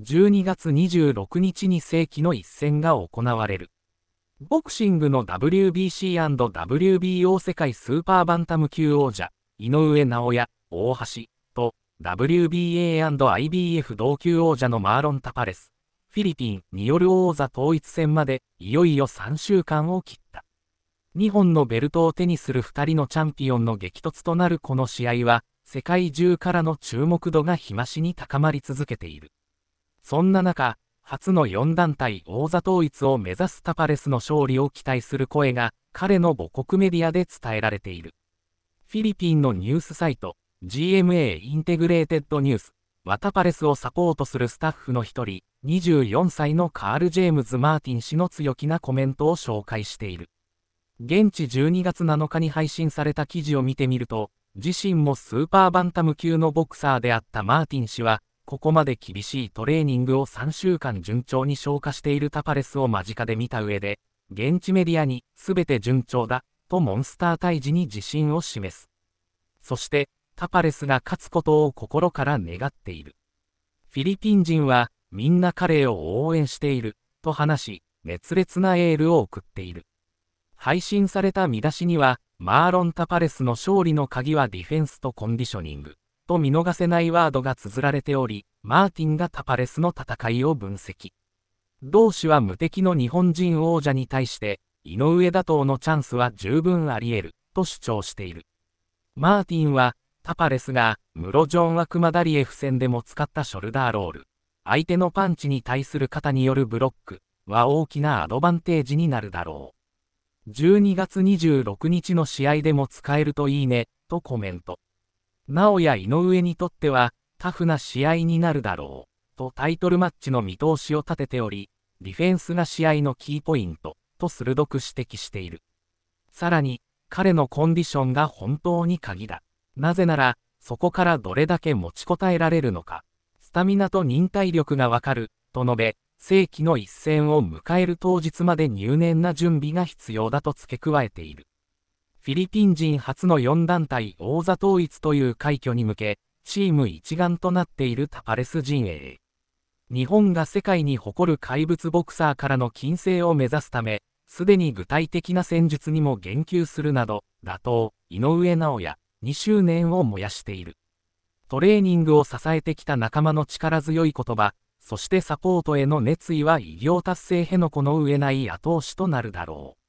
12月26日に世紀の一戦が行われる。ボクシングの WBC&WBO 世界スーパーバンタム級王者、井上尚弥、大橋、と、WBA&IBF 同級王者のマーロン・タパレス、フィリピンによる王座統一戦まで、いよいよ3週間を切った。2本のベルトを手にする2人のチャンピオンの激突となるこの試合は、世界中からの注目度が日増しに高まり続けている。そんな中、初の4団体王座統一を目指すタパレスの勝利を期待する声が彼の母国メディアで伝えられている。フィリピンのニュースサイト GMA インテグレーテッドニュースワタパレスをサポートするスタッフの一人24歳のカール・ジェームズ・マーティン氏の強気なコメントを紹介している。現地12月7日に配信された記事を見てみると、自身もスーパーバンタム級のボクサーであったマーティン氏は、ここまで厳しいトレーニングを3週間順調に消化しているタパレスを間近で見た上で、現地メディアに全て順調だとモンスター退治に自信を示す。そして、タパレスが勝つことを心から願っている。フィリピン人はみんな彼を応援していると話し、熱烈なエールを送っている。配信された見出しには、マーロン・タパレスの勝利の鍵はディフェンスとコンディショニング。と見逃せないワードが綴られており、マーティンがタパレスの戦いを分析。同氏は無敵の日本人王者に対して、井上打倒のチャンスは十分あり得る、と主張している。マーティンは、タパレスが、ムロ・ジョン・アクマダリエフ戦でも使ったショルダーロール、相手のパンチに対する肩によるブロックは大きなアドバンテージになるだろう。12月26日の試合でも使えるといいね、とコメント。直や井上にとっては、タフな試合になるだろう、とタイトルマッチの見通しを立てており、ディフェンスが試合のキーポイント、と鋭く指摘している。さらに、彼のコンディションが本当に鍵だ。なぜなら、そこからどれだけ持ちこたえられるのか、スタミナと忍耐力がわかる、と述べ、世紀の一戦を迎える当日まで入念な準備が必要だと付け加えている。フィリピン人初の4団体王座統一という快挙に向け、チーム一丸となっているタパレス陣営。日本が世界に誇る怪物ボクサーからの金星を目指すため、すでに具体的な戦術にも言及するなど、打倒、井上尚弥、2周年を燃やしている。トレーニングを支えてきた仲間の力強い言葉、そしてサポートへの熱意は偉業達成へのこの上ない後押しとなるだろう。